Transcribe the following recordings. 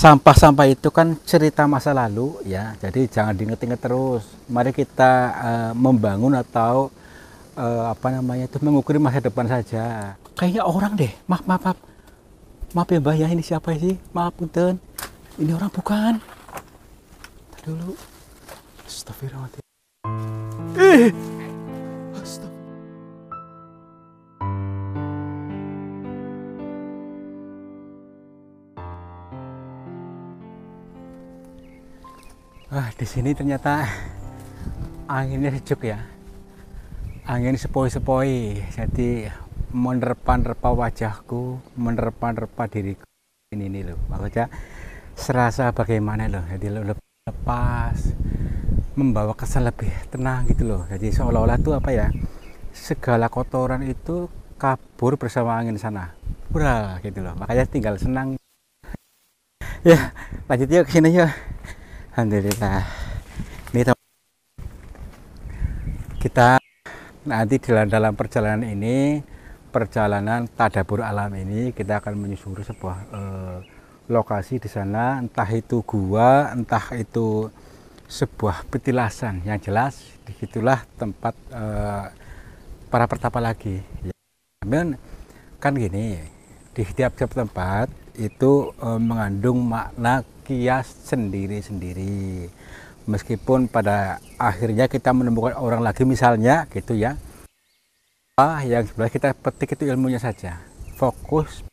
sampah-sampah itu kan cerita masa lalu ya jadi jangan diinget-inget terus mari kita uh, membangun atau uh, apa namanya itu mengukur masa depan saja kayaknya orang deh maaf maaf maaf maaf ya mbak ya ini siapa sih maaf punten ini orang bukan Tadi dulu Astagfirullahaladzim eh Wah, di sini ternyata anginnya sejuk ya. Angin sepoi-sepoi. Jadi menerpa-nerpa wajahku, menerpa-nerpa diriku. Ini nih loh, maksudnya serasa bagaimana loh. Jadi lo lepas, membawa kesan lebih tenang gitu loh. Jadi seolah-olah tuh apa ya, segala kotoran itu kabur bersama angin sana. pura gitu loh. Makanya tinggal senang. ya, lanjut yuk ke sini yuk. Alhamdulillah ini kita nanti dalam perjalanan ini perjalanan tadabur alam ini kita akan menyusuri sebuah eh, lokasi di sana entah itu gua entah itu sebuah petilasan yang jelas disitulah tempat eh, para pertapa lagi ya. kan gini di setiap tempat itu eh, mengandung makna kias sendiri-sendiri. Meskipun pada akhirnya kita menemukan orang lagi misalnya gitu ya. Ah, yang sebenarnya kita petik itu ilmunya saja. Fokus.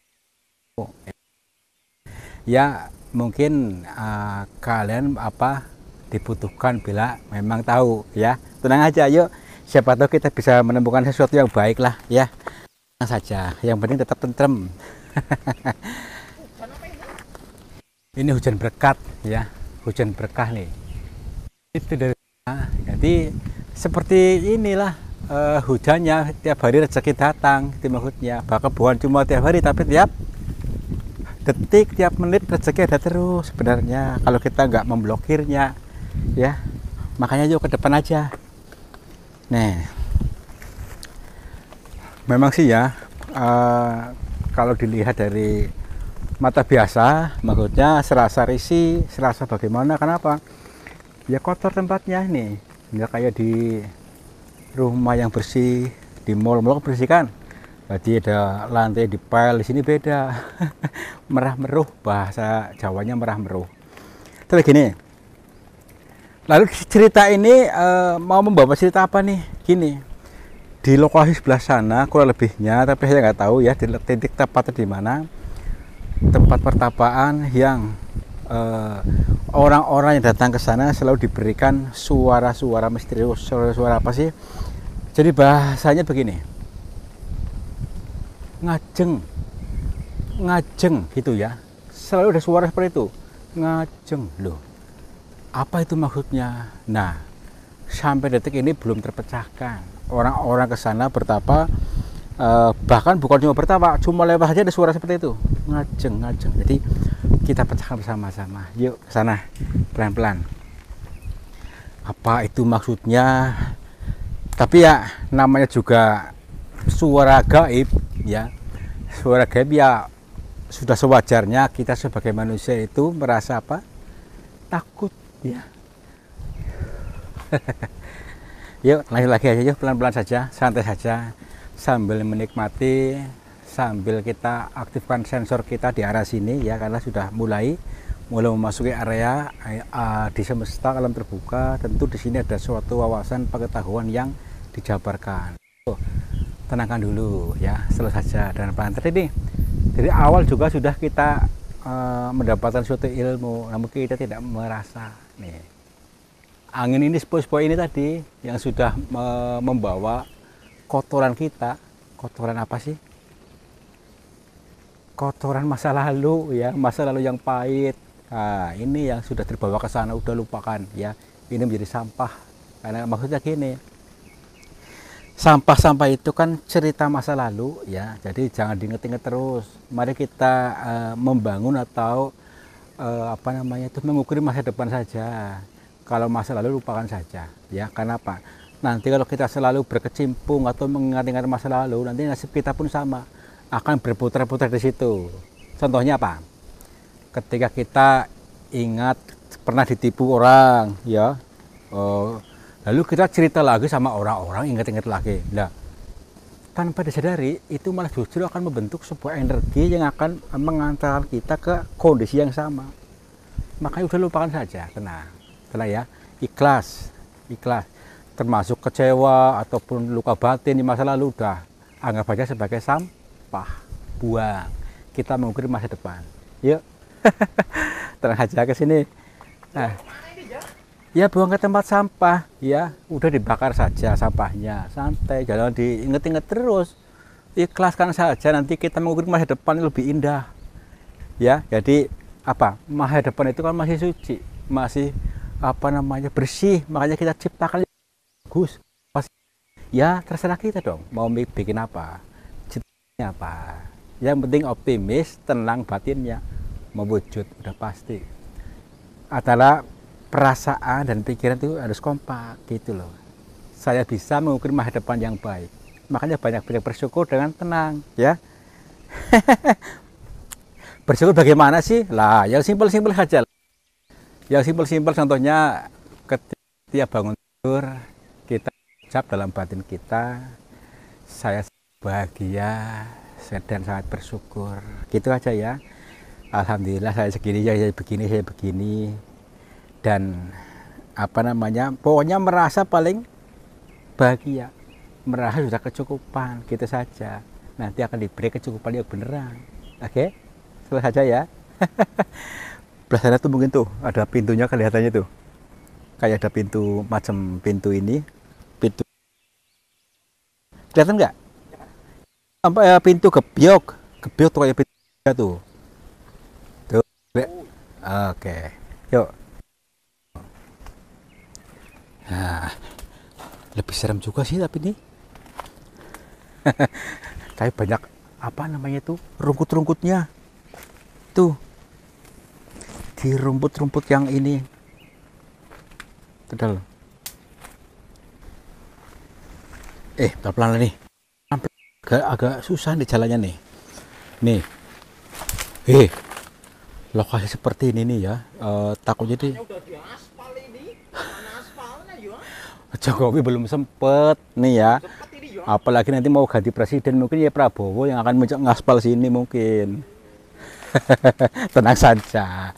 Ya, mungkin uh, kalian apa dibutuhkan bila memang tahu ya. Tenang aja, yuk. Siapa tahu kita bisa menemukan sesuatu yang baik lah ya. Tenang saja. Yang penting tetap tentrem. ini hujan berkat ya hujan berkah nih itu dari jadi seperti inilah uh, hujannya tiap hari rezeki datang timahutnya bahkan bukan cuma tiap hari tapi tiap detik tiap menit rezeki ada terus sebenarnya kalau kita nggak memblokirnya ya makanya yuk ke depan aja nih memang sih ya uh, kalau dilihat dari mata biasa maksudnya serasa risi, serasa bagaimana kenapa ya kotor tempatnya ini nggak ya kayak di rumah yang bersih di mall mall bersih kan jadi ada lantai di pile di sini beda merah meruh bahasa Jawanya merah meruh terus gini lalu cerita ini e, mau membawa cerita apa nih gini di lokasi sebelah sana kurang lebihnya tapi saya nggak tahu ya di titik tepatnya di mana tempat pertapaan yang eh, orang-orang uh, yang datang ke sana selalu diberikan suara-suara misterius suara-suara apa sih jadi bahasanya begini ngajeng ngajeng gitu ya selalu ada suara seperti itu ngajeng loh apa itu maksudnya nah sampai detik ini belum terpecahkan orang-orang ke sana bertapa eh, bahkan bukan cuma bertawa cuma lewat aja ada suara seperti itu ngajeng ngajeng jadi kita pecahkan bersama-sama yuk ke sana pelan-pelan apa itu maksudnya tapi ya namanya juga suara gaib ya suara gaib ya sudah sewajarnya kita sebagai manusia itu merasa apa takut ya yuk lanjut lagi aja yuk pelan-pelan saja santai saja sambil menikmati sambil kita aktifkan sensor kita di arah sini ya karena sudah mulai mulai memasuki area uh, di semesta alam terbuka tentu di sini ada suatu wawasan pengetahuan yang dijabarkan oh, tenangkan dulu ya selesai saja dan pantai ini dari awal juga sudah kita uh, mendapatkan suatu ilmu namun kita tidak merasa nih angin ini sepoi-sepoi ini tadi yang sudah uh, membawa kotoran kita kotoran apa sih kotoran masa lalu ya masa lalu yang pahit nah, ini yang sudah terbawa ke sana udah lupakan ya ini menjadi sampah karena maksudnya gini sampah-sampah itu kan cerita masa lalu ya jadi jangan diinget-inget terus mari kita uh, membangun atau uh, apa namanya itu mengukur masa depan saja kalau masa lalu lupakan saja ya karena apa Nanti kalau kita selalu berkecimpung atau mengingat-ingat masa lalu, nanti nasib kita pun sama. Akan berputar-putar di situ. Contohnya apa? Ketika kita ingat pernah ditipu orang, ya. Oh, lalu kita cerita lagi sama orang-orang, ingat-ingat lagi. Nah, tanpa disadari itu malah justru akan membentuk sebuah energi yang akan mengantarkan kita ke kondisi yang sama makanya udah lupakan saja tenang tenang ya ikhlas ikhlas termasuk kecewa ataupun luka batin di masa lalu udah anggap aja sebagai sampah buang kita mengukir masa depan yuk terang aja ke sini nah ya buang ke tempat sampah ya udah dibakar saja sampahnya santai jangan diinget-inget terus ikhlaskan saja nanti kita mengukir masa depan lebih indah ya jadi apa masa depan itu kan masih suci masih apa namanya bersih makanya kita ciptakan bagus pasti ya terserah kita dong mau bikin apa ceritanya apa yang penting optimis tenang batinnya mewujud udah pasti adalah perasaan dan pikiran itu harus kompak gitu loh saya bisa mengukir masa depan yang baik makanya banyak banyak bersyukur dengan tenang ya bersyukur bagaimana sih lah yang simpel simpel saja yang simpel simpel contohnya ketika bangun tidur mengucap dalam batin kita, saya bahagia dan sangat bersyukur. Gitu aja ya. Alhamdulillah saya segini, saya begini, saya begini. Dan apa namanya, pokoknya merasa paling bahagia. Merasa sudah kecukupan, gitu saja. Nanti akan diberi kecukupan yang beneran. Oke, setelah saja ya. Belah tuh mungkin tuh, ada pintunya kelihatannya tuh. Kayak ada pintu, macam pintu ini, kelihatan nggak sampai eh, pintu gebyok gebyok tuh kayak pintu tuh tuh oke yuk nah lebih serem juga sih tapi ini tapi banyak apa namanya tuh rumput-rumputnya tuh di rumput-rumput yang ini Kedal. eh pelan-pelan nih agak, agak susah nih jalannya nih nih eh lokasi seperti ini nih ya uh, takut jadi... Jokowi belum sempet nih ya. ya apalagi nanti mau ganti presiden mungkin ya Prabowo yang akan mencak ngaspal sini mungkin tenang saja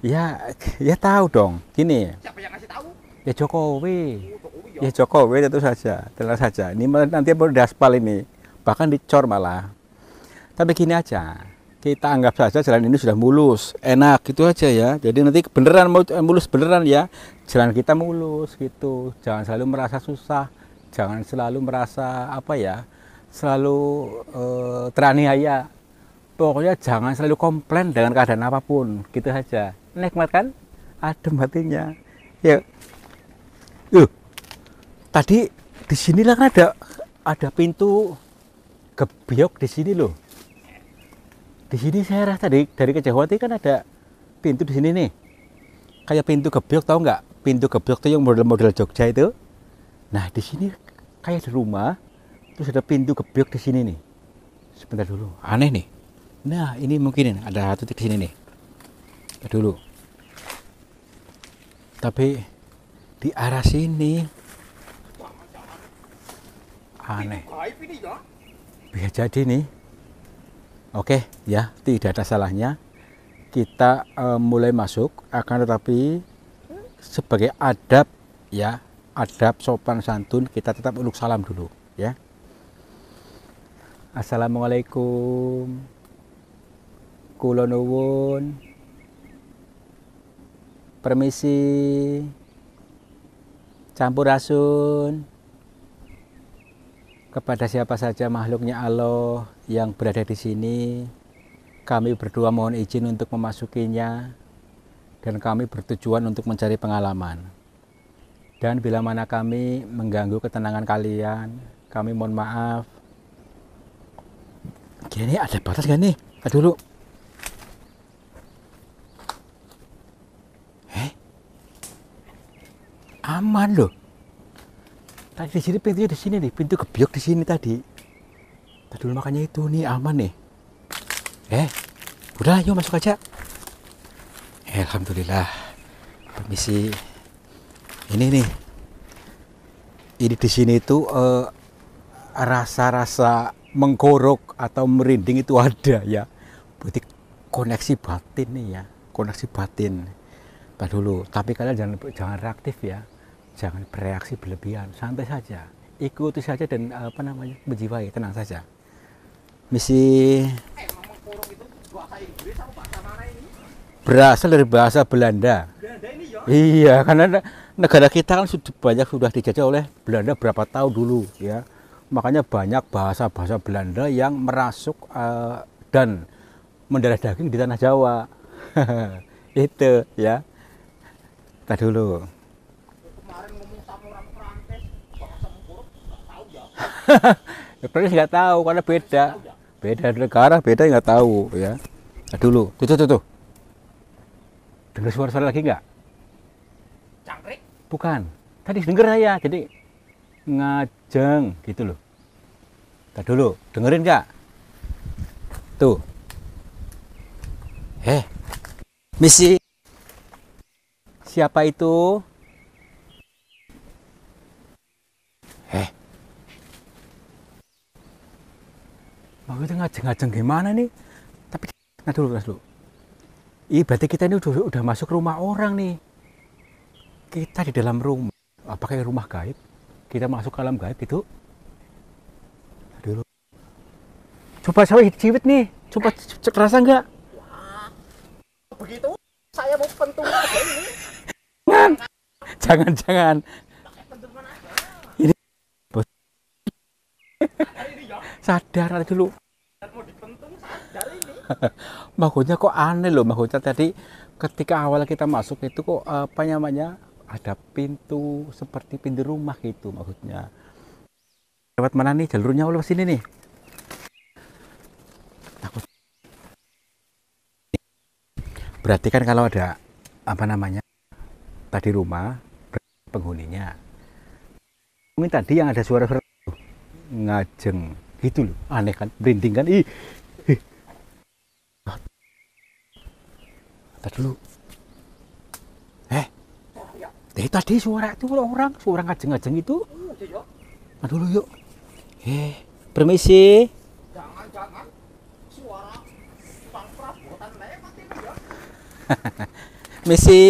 ya? ya ya tahu dong gini siapa yang ngasih tahu ya Jokowi ya. ya Jokowi tentu saja tentu saja ini nanti baru daspal ini bahkan dicor malah tapi gini aja kita anggap saja jalan ini sudah mulus enak gitu aja ya jadi nanti beneran eh, mulus beneran ya jalan kita mulus gitu jangan selalu merasa susah jangan selalu merasa apa ya selalu eh, teraniaya pokoknya jangan selalu komplain dengan keadaan apapun gitu saja nikmat kan adem hatinya ya Yuh, tadi di sini kan ada ada pintu gebiok di sini loh. Di sini saya rasa tadi dari kejauhan kan ada pintu di sini nih. Kayak pintu gebiok tau nggak? Pintu gebiok tuh yang model-model Jogja itu. Nah di sini kayak di rumah terus ada pintu gebiok di sini nih. Sebentar dulu, aneh nih. Nah ini mungkin ada titik di sini nih. dulu. Tapi di arah sini aneh bisa jadi nih oke ya tidak ada salahnya kita e, mulai masuk akan tetapi sebagai adab ya adab sopan santun kita tetap uluk salam dulu ya Assalamualaikum Kulonowun Permisi Campur asun kepada siapa saja makhluknya Allah yang berada di sini. Kami berdua mohon izin untuk memasukinya dan kami bertujuan untuk mencari pengalaman. Dan bila mana kami mengganggu ketenangan kalian, kami mohon maaf. Gini ada batas gak nih? Aduh dulu. aman loh tadi di sini pintunya di sini nih pintu kebiok di sini tadi tadi dulu makanya itu nih aman nih eh udah yuk masuk aja Eh, Alhamdulillah permisi ini nih ini di sini itu eh, rasa-rasa mengkorok atau merinding itu ada ya berarti koneksi batin nih ya koneksi batin Tadi dulu tapi kalian jangan jangan reaktif ya jangan bereaksi berlebihan santai saja ikuti saja dan eh, apa namanya menjiwai tenang saja misi berasal dari bahasa Belanda, iya karena negara kita kan sudah banyak sudah dijajah oleh Belanda berapa tahun dulu ya makanya banyak bahasa bahasa Belanda yang merasuk uh, dan mendarah daging di tanah Jawa itu ya kita dulu ya berarti nggak tahu karena beda beda negara beda nggak tahu ya nah, dulu tuh tuh tuh, tuh. dengar suara-suara lagi nggak cangkrik bukan tadi denger saya jadi ngajeng gitu loh Tadi nah, dulu dengerin nggak tuh heh misi siapa itu mau oh, itu ngajeng-ngajeng gimana nih tapi nah dulu dulu Iya berarti kita ini udah, udah masuk rumah orang nih kita di dalam rumah apakah ah, rumah gaib kita masuk ke alam gaib itu dulu coba saya hidup nih coba cek kerasa nggak begitu saya mau pentungan ini jangan jangan jangan ini bos sadar dulu makanya maksudnya kok aneh loh maksudnya tadi ketika awal kita masuk itu kok apa namanya ada pintu seperti pintu rumah gitu maksudnya lewat mana nih jalurnya lewat sini nih takut berarti kan kalau ada apa namanya tadi rumah penghuninya mungkin tadi yang ada suara-suara ngajeng itu loh aneh kan branding kan ih ih dulu eh dari tadi suara itu orang suara ngajeng-ngajeng itu nah dulu yuk eh permisi jangan jangan suara tukang perabotan lewat ini ya misi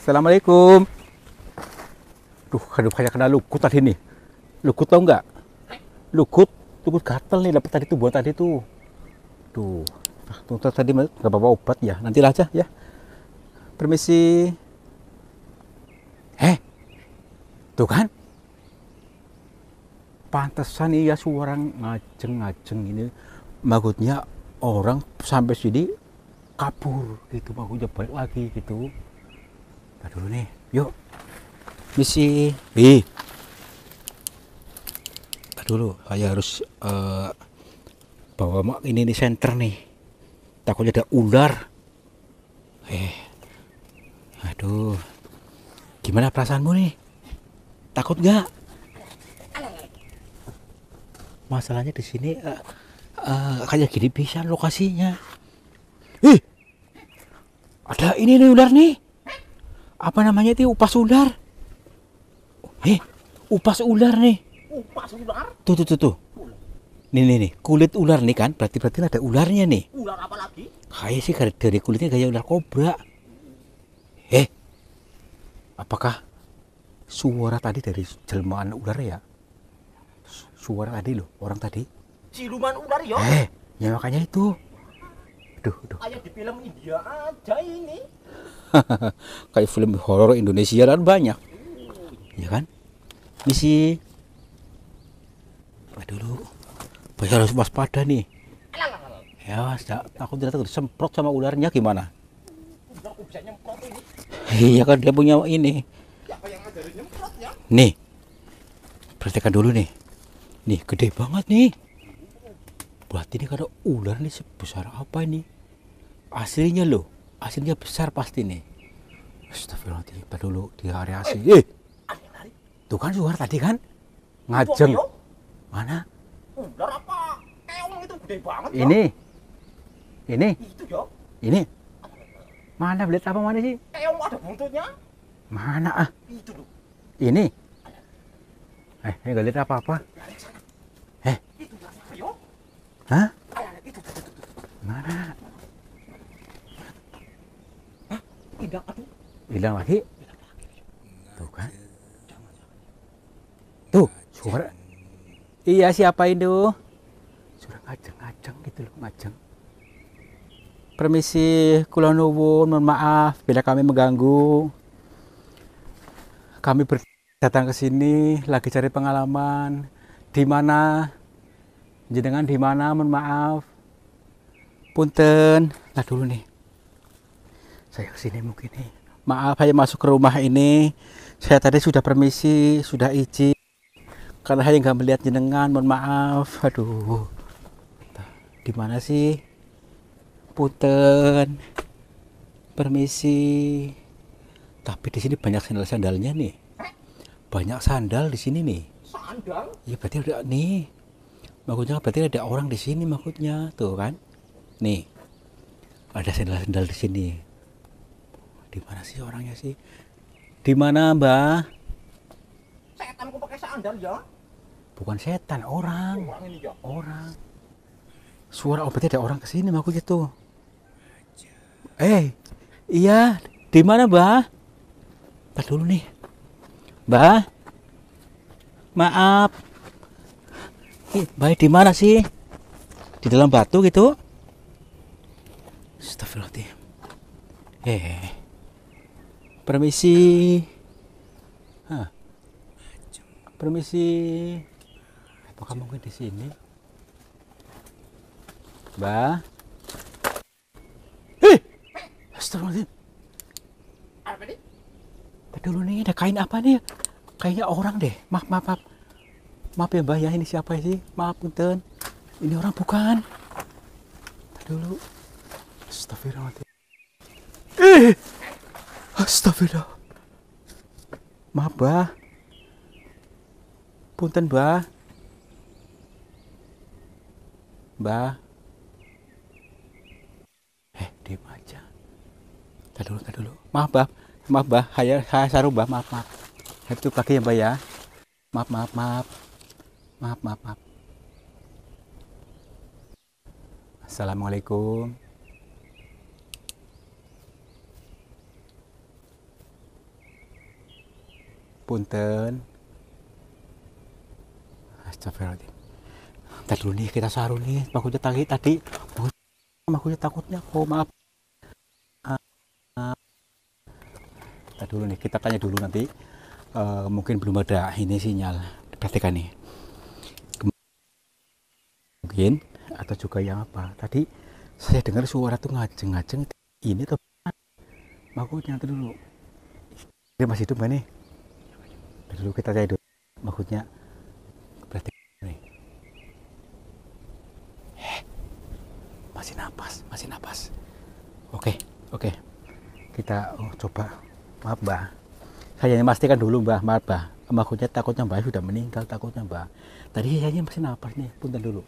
assalamualaikum duh aduh kayak kena luku tadi nih Lugut tau nggak? Lugut, lugut gatel nih dapat tadi tuh buat tadi tuh. Ah, tuh, nah, tuh tadi nggak bawa obat ya. Nanti aja ya. Permisi. Eh, tuh kan? Pantesan iya suara ngajeng-ngajeng ini. Maksudnya orang sampai sini kabur gitu maksudnya balik lagi gitu. Nah dulu nih, yuk. Misi. Ih, dulu saya harus uh, bawa ini di center nih takutnya ada ular eh aduh gimana perasaanmu nih takut gak masalahnya di sini uh, uh, kayak gini bisa lokasinya ih ada ini nih ular nih apa namanya itu upas ular eh upas ular nih Kupas ular. Tuh tuh tuh tuh. Nih nih nih kulit ular nih kan berarti berarti ada ularnya nih. Ular apa lagi? Kayak sih dari kulitnya kayak ular kobra. Eh, apakah suara tadi dari jelmaan ular ya? Suara tadi loh orang tadi. Siluman ular ya? Eh, ya makanya itu. duh duh. Kayak di film India aja ini. kayak film horor Indonesia hmm. ya kan banyak. Iya kan? Misi apa dulu Bayar harus waspada nih ya tidak, takut tidak takut semprot sama ularnya gimana iya kan dia punya ini nih perhatikan dulu nih nih gede banget nih buat ini kalau ular nih sebesar apa ini aslinya loh aslinya besar pasti nih Astagfirullahaladzim, dulu di area asli. Eh, Tuh kan suara tadi kan? Ngajeng. Mana? Ular apa? Keong itu gede banget. Ini. Yo. Ini. Itu ya. Ini. Mana belit apa mana sih? Keong ada buntutnya. Mana ah? Itu loh. Ini. Eh, ini enggak lihat apa-apa. Eh. Itu yo. Hah? Itu, itu, Mana? Hah? Hilang Hilang lagi? Tuh kan. Tuh, suara Iya siapa itu? Sudah ngajeng-ngajeng gitu loh ngajeng. Permisi kula nuwun mohon maaf bila kami mengganggu. Kami ber datang ke sini lagi cari pengalaman di mana jenengan di mana mohon maaf. Punten, lah dulu nih. Saya ke sini mungkin nih. Maaf saya masuk ke rumah ini. Saya tadi sudah permisi, sudah izin karena saya nggak melihat jenengan mohon maaf aduh di mana sih Puten? permisi tapi di sini banyak sandal sandalnya nih banyak sandal di sini nih sandal Iya berarti ada nih maksudnya berarti ada orang di sini maksudnya tuh kan nih ada sandal sandal di sini di mana sih orangnya sih di mana mbak setanku pakai sandal ya bukan setan orang orang suara obatnya ada orang kesini aku gitu eh iya di mana mbah Tar dulu nih mbah maaf baik di mana sih di dalam batu gitu Astagfirullahaladzim eh permisi Hah. permisi apa mungkin di sini Mbak Hei eh! eh, Astagfirullahaladzim Apa nih? dulu nih ada kain apa nih kayaknya orang deh maaf maaf maaf maaf ya mbak ya ini siapa sih maaf punten ini orang bukan Tadi dulu Astagfirullahaladzim eh Astagfirullah maaf mbak punten mbak Mbah. eh diam aja tak dulu tak dulu maaf Mbah. maaf bah saya saya saru Mbah. maaf maaf saya tutup kaki ya Mbah ya maaf maaf maaf maaf maaf maaf assalamualaikum punten Astagfirullahaladzim Tadi dulu nih kita saru nih, makunya tadi tadi oh, makunya takutnya kok maaf. Uh, dulu nih kita tanya dulu nanti uh, mungkin belum ada ini sinyal perhatikan nih mungkin atau juga yang apa tadi saya dengar suara tuh ngajeng-ngajeng ini tuh makunya nyantai dulu dia masih hidup gak nih dulu kita cari dulu maksudnya masih napas masih napas oke oke kita oh, coba maaf mbak saya pastikan dulu mbak maaf mbak Makanya takutnya mbak sudah meninggal takutnya mbak tadi saya masih napas nih punten dulu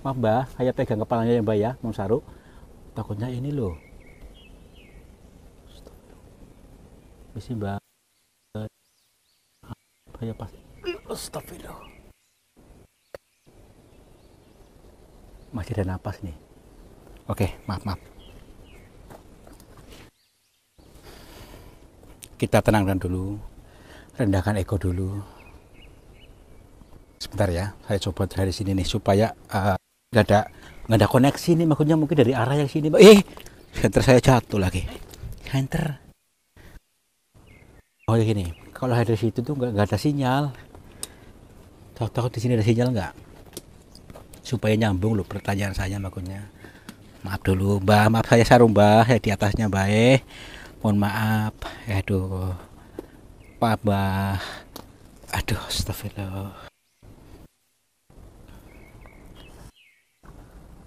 maaf mbak saya pegang kepalanya ya mbak ya mau saruk takutnya ini loh misi mbak saya pasti astagfirullah masih ada napas nih Oke, maaf, maaf. Kita tenangkan dulu, rendahkan ego dulu. Sebentar ya, saya coba dari sini nih supaya uh, ada nggak ada koneksi nih, maksudnya mungkin dari arah yang sini. Eh, center saya jatuh lagi. Center. Oh ya gini, kalau dari situ tuh nggak ada sinyal. Tahu-tahu di sini ada sinyal nggak? Supaya nyambung loh pertanyaan saya makanya maaf dulu mbah maaf saya sarung mbah ya di atasnya mbah eh mohon maaf aduh pak mbah aduh astagfirullah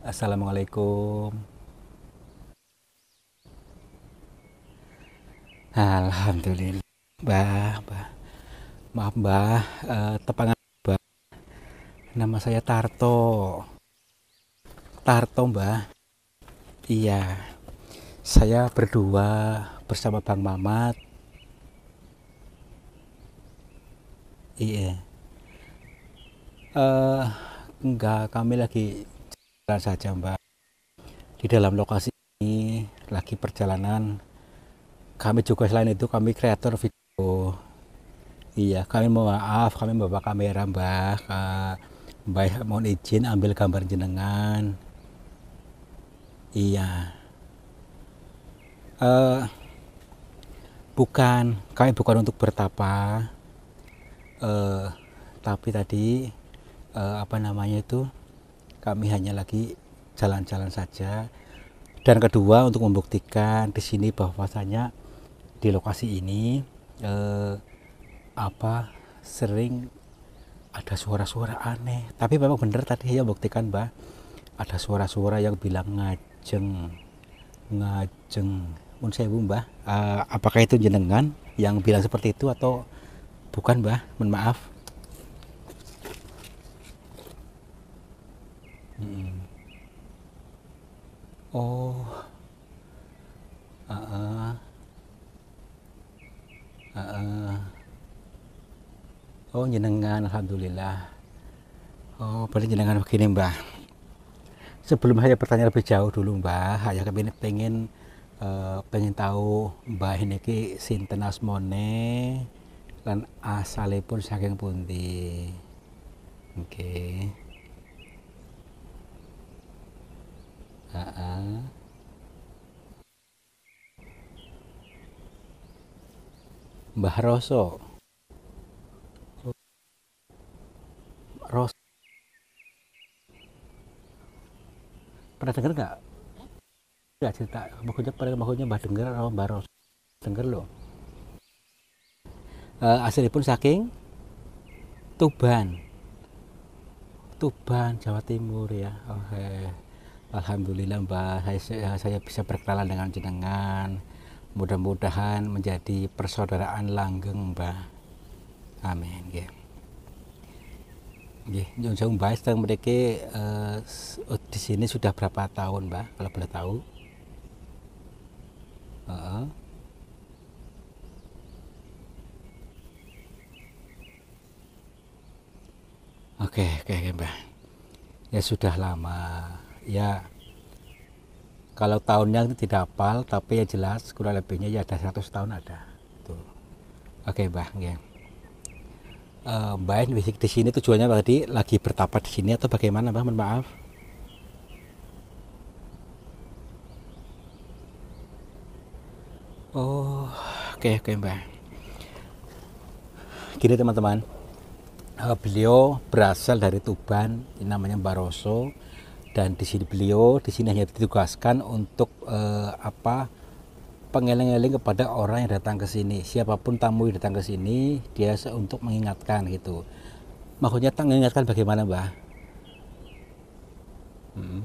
assalamualaikum alhamdulillah mbah mbah maaf mbah eh, uh, tepangan mbah nama saya Tarto Tarto mbah Iya, saya berdua bersama Bang Mamat. Iya. Uh, enggak, kami lagi jalan saja, Mbak. Di dalam lokasi ini lagi perjalanan. Kami juga selain itu kami kreator video. Iya, kami mohon maaf, kami bawa kamera, Mbak. Uh, Mbak mohon izin ambil gambar jenengan Iya. Uh, bukan, kami bukan untuk bertapa. Uh, tapi tadi uh, apa namanya itu kami hanya lagi jalan-jalan saja. Dan kedua untuk membuktikan di sini bahwasanya di lokasi ini uh, apa sering ada suara-suara aneh. Tapi memang benar tadi ya buktikan, Mbak, ada suara-suara yang bilang ngaji ngajeng ngajeng pun bu mbah uh, apakah itu jenengan yang bilang seperti itu atau bukan mbah mohon maaf hmm. oh uh, uh. Uh, uh. oh jenengan alhamdulillah oh paling jenengan begini mbah sebelum saya bertanya lebih jauh dulu Mbah, saya kepingin pengen eh, pengen tahu Mbak ini ki sinten asmone dan asalipun saking pundi. Oke. Okay. Mbah Roso. pernah dengar nggak nggak cerita maksudnya pernah maksudnya mbah dengar atau mbah ros dengar loh e, eh, asli pun saking Tuban Tuban Jawa Timur ya oke okay. Alhamdulillah mbak saya, saya bisa berkenalan dengan jenengan mudah-mudahan menjadi persaudaraan langgeng mbak amin yeah. Nggih, nyuwun sewu Mbak, mereka uh, di sini sudah berapa tahun, Mbak, kalau boleh tahu? Uh -uh. Oke, oke, oke, Mbak. Ya sudah lama. Ya kalau tahunnya itu tidak apal, tapi yang jelas kurang lebihnya ya ada 100 tahun ada. Oke, Oke, Mbak, Yeah. Eh, Mbak En di sini tujuannya tadi lagi bertapa di sini atau bagaimana Mbak? Mohon maaf. Oh, oke okay, oke okay, Mbak. Gini teman-teman, eh, beliau berasal dari Tuban, namanya Mbak Roso, dan di sini beliau di sini hanya ditugaskan untuk eh, apa? pengeleng-eleng kepada orang yang datang ke sini. Siapapun tamu yang datang ke sini, dia untuk mengingatkan gitu. Maksudnya tak mengingatkan bagaimana, Mbah? Hmm.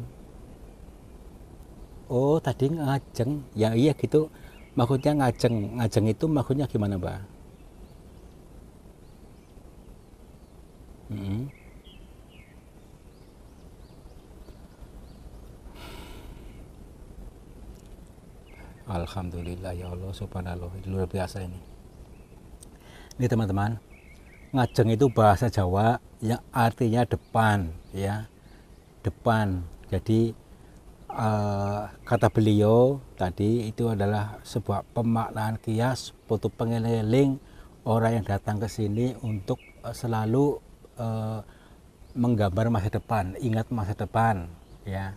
Oh, tadi ngajeng. Ya iya gitu. Maksudnya ngajeng. Ngajeng itu maksudnya gimana, Mbah? Hmm. Alhamdulillah ya Allah subhanallah luar biasa ini ini teman-teman ngajeng itu bahasa Jawa yang artinya depan ya depan jadi uh, kata beliau tadi itu adalah sebuah pemaknaan kias foto pengeliling orang yang datang ke sini untuk eh, selalu uh, menggambar masa depan ingat masa depan ya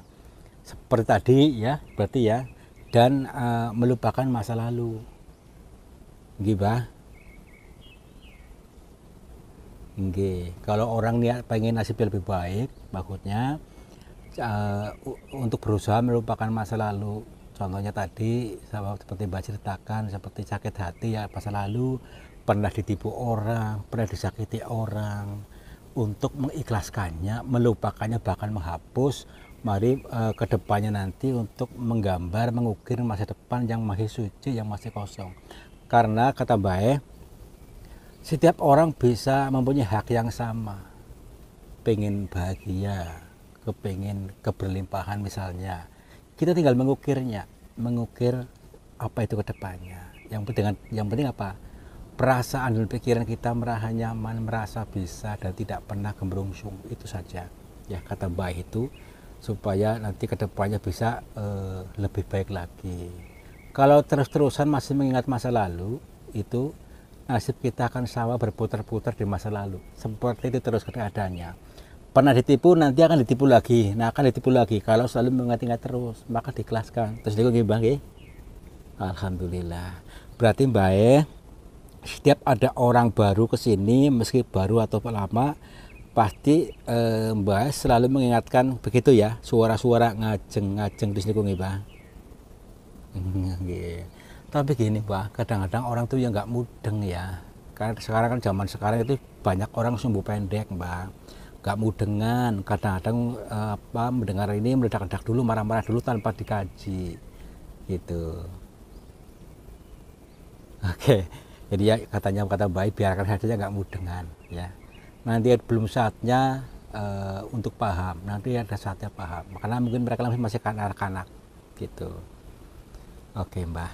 seperti tadi ya berarti ya dan uh, melupakan masa lalu. Gibah. Oke, kalau orang niat pengen nasib lebih baik, maksudnya uh, untuk berusaha melupakan masa lalu. Contohnya tadi seperti Mbak ceritakan seperti sakit hati ya masa lalu pernah ditipu orang, pernah disakiti orang untuk mengikhlaskannya, melupakannya bahkan menghapus mari uh, depannya nanti untuk menggambar mengukir masa depan yang masih suci yang masih kosong karena kata Bae setiap orang bisa mempunyai hak yang sama pengen bahagia kepengen keberlimpahan misalnya kita tinggal mengukirnya mengukir apa itu kedepannya yang penting yang penting apa perasaan dan pikiran kita merasa nyaman merasa bisa dan tidak pernah gembrungsung itu saja ya kata baik itu supaya nanti kedepannya bisa uh, lebih baik lagi. Kalau terus-terusan masih mengingat masa lalu, itu nasib kita akan sama berputar-putar di masa lalu. Seperti itu terus keadaannya. Pernah ditipu, nanti akan ditipu lagi. Nah, akan ditipu lagi. Kalau selalu mengingat-ingat terus, maka dikelaskan. Terus dia gimana? Alhamdulillah. Berarti Mbak ya setiap ada orang baru ke sini, meski baru atau lama, pasti eh, Mbah selalu mengingatkan begitu ya suara-suara ngajeng-ngajeng di sini Mbah. Hmm, Tapi gini Mbah, kadang-kadang orang tuh yang nggak mudeng ya. Karena sekarang kan zaman sekarang itu banyak orang sumbu pendek Mbah. Nggak mudengan, kadang-kadang eh, apa mendengar ini meledak-ledak dulu, marah-marah dulu tanpa dikaji. Gitu. Oke, jadi ya katanya kata baik biarkan saja nggak mudengan ya nanti belum saatnya uh, untuk paham nanti ada saatnya paham karena mungkin mereka masih kanak-kanak, gitu oke mbah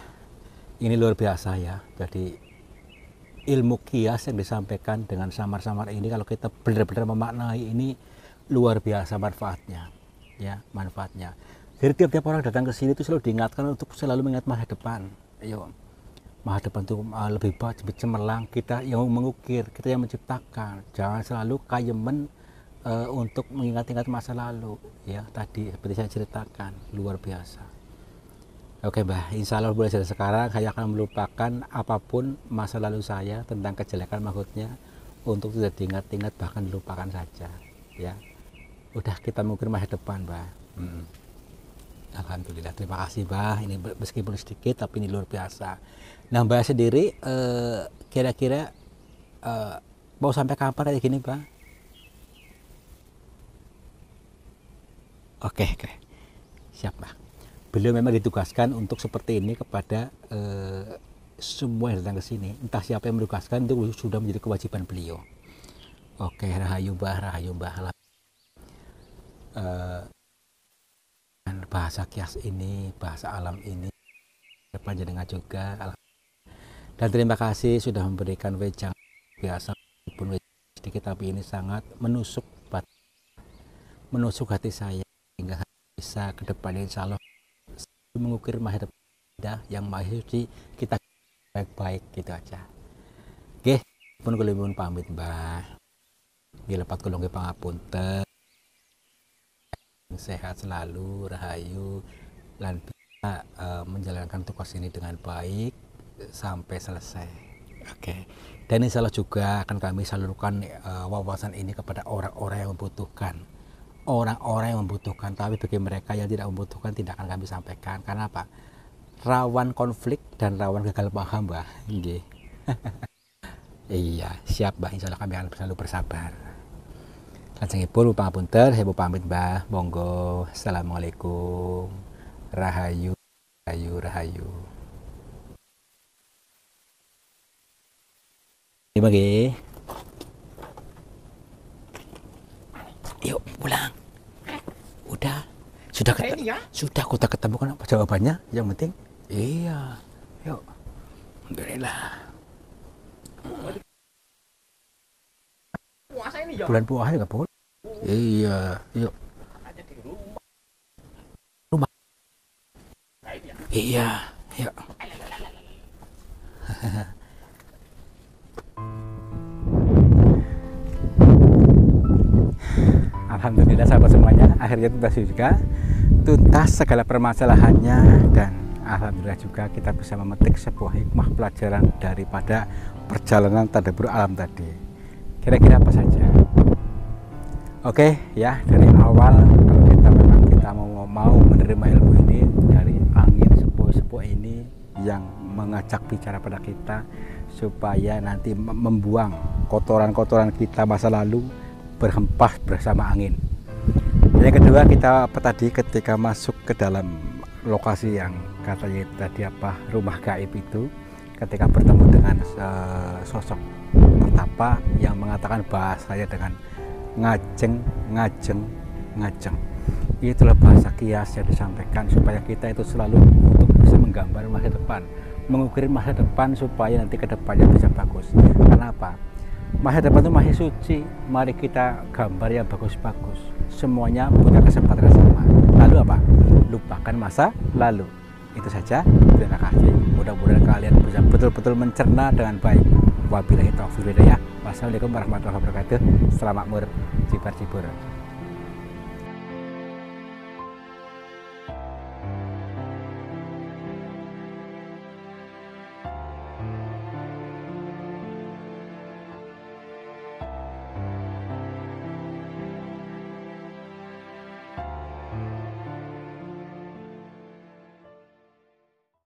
ini luar biasa ya jadi ilmu kias yang disampaikan dengan samar-samar ini kalau kita benar-benar memaknai ini luar biasa manfaatnya ya manfaatnya jadi tiap-tiap orang datang ke sini itu selalu diingatkan untuk selalu mengingat masa depan ayo masa depan itu ah, lebih baik, lebih cemerlang. Kita yang mengukir, kita yang menciptakan. Jangan selalu kayemen uh, untuk mengingat-ingat masa lalu. Ya tadi seperti saya ceritakan, luar biasa. Oke Mbah, insya Allah boleh saya sekarang saya akan melupakan apapun masa lalu saya tentang kejelekan maksudnya untuk tidak diingat-ingat bahkan dilupakan saja. Ya, udah kita mungkin masa depan Mbah. Hmm. Alhamdulillah, terima kasih Mbah. Ini meskipun sedikit tapi ini luar biasa. Nah Mbah sendiri eh, kira-kira eh, mau sampai kapan kayak gini Mbah? Oke, oke. Siap Mbah. Beliau memang ditugaskan untuk seperti ini kepada eh, semua yang datang ke sini. Entah siapa yang menugaskan itu sudah menjadi kewajiban beliau. Oke, Rahayu Mbah, Rahayu Mbah. Uh, bahasa kias ini, bahasa alam ini. dengar juga. Dan terima kasih sudah memberikan wejang biasa pun sedikit tapi ini sangat menusuk menusuk hati saya hingga bisa ke depan insya Allah mengukir mahir depan yang mahir suci kita baik-baik gitu aja oke pun kulimun pamit mbak Gila pat kulung pangapunten sehat selalu, rahayu, dan bisa uh, menjalankan tugas ini dengan baik sampai selesai. Oke. Okay. Dan insya Allah juga akan kami salurkan uh, wawasan ini kepada orang-orang yang membutuhkan. Orang-orang yang membutuhkan, tapi bagi mereka yang tidak membutuhkan tidak akan kami sampaikan. Karena apa? Rawan konflik dan rawan gagal paham, Mbak. Iya, siap, Mbak. Insya Allah kami akan selalu bersabar. Lajengipun punter. ibu pamit Mbah. Monggo. Assalamualaikum. Rahayu, rahayu, rahayu. Ini bagi. Yuk pulang. Udah. Sudah ketemu. Ya? Sudah kita ketemu kan jawabannya? Yang penting iya. Yuk. Alhamdulillah. Puasa ini ya. Bulan puasa juga boleh iya yuk rumah iya yuk Alhamdulillah sahabat semuanya akhirnya tuntas juga tuntas segala permasalahannya dan Alhamdulillah juga kita bisa memetik sebuah hikmah pelajaran daripada perjalanan tadabur alam tadi kira-kira apa saja Oke okay, ya dari awal kalau kita memang kita mau mau menerima ilmu ini dari angin sepuh-sepuh ini yang mengajak bicara pada kita supaya nanti membuang kotoran-kotoran kita masa lalu berhempas bersama angin. Yang kedua kita apa tadi ketika masuk ke dalam lokasi yang katanya tadi apa rumah gaib itu ketika bertemu dengan uh, sosok pertapa yang mengatakan bahasanya dengan ngajeng ngajeng ngajeng itulah bahasa kias yang disampaikan supaya kita itu selalu untuk bisa menggambar masa depan mengukir masa depan supaya nanti ke depannya bisa bagus kenapa masa depan itu masih suci mari kita gambar yang bagus-bagus semuanya punya kesempatan yang sama lalu apa lupakan masa lalu itu saja terima kasih mudah-mudahan kalian bisa betul-betul mencerna dengan baik wabillahi taufiq ya Wassalamualaikum warahmatullahi wabarakatuh. Selamat mur, cipar cibur.